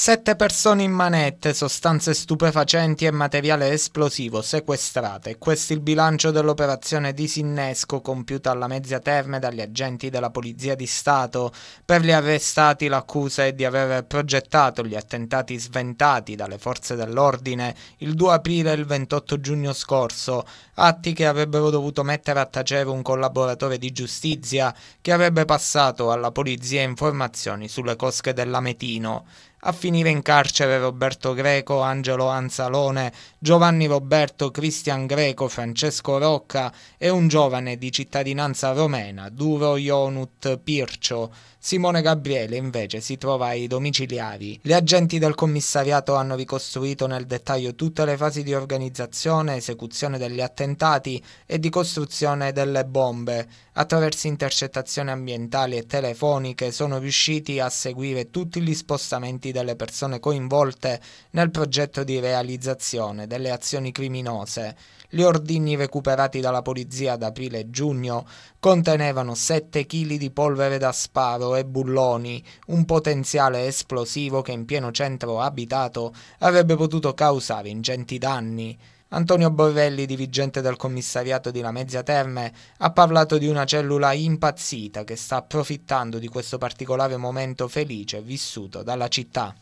Sette persone in manette, sostanze stupefacenti e materiale esplosivo sequestrate. Questo è il bilancio dell'operazione disinnesco compiuta alla mezza terme dagli agenti della Polizia di Stato. Per gli arrestati l'accusa è di aver progettato gli attentati sventati dalle forze dell'ordine il 2 aprile e il 28 giugno scorso, atti che avrebbero dovuto mettere a tacere un collaboratore di giustizia che avrebbe passato alla polizia informazioni sulle cosche dell'Ametino a finire in carcere Roberto Greco, Angelo Anzalone, Giovanni Roberto, Cristian Greco, Francesco Rocca e un giovane di cittadinanza romena, Duro Ionut Pircio. Simone Gabriele invece si trova ai domiciliari. Gli agenti del commissariato hanno ricostruito nel dettaglio tutte le fasi di organizzazione, esecuzione degli attentati e di costruzione delle bombe. Attraverso intercettazioni ambientali e telefoniche sono riusciti a seguire tutti gli spostamenti dati delle persone coinvolte nel progetto di realizzazione delle azioni criminose. Gli ordigni recuperati dalla polizia ad aprile e giugno contenevano 7 kg di polvere da sparo e bulloni, un potenziale esplosivo che in pieno centro abitato avrebbe potuto causare ingenti danni. Antonio Borrelli, dirigente del commissariato di Lamezia Terme, ha parlato di una cellula impazzita che sta approfittando di questo particolare momento felice vissuto dalla città.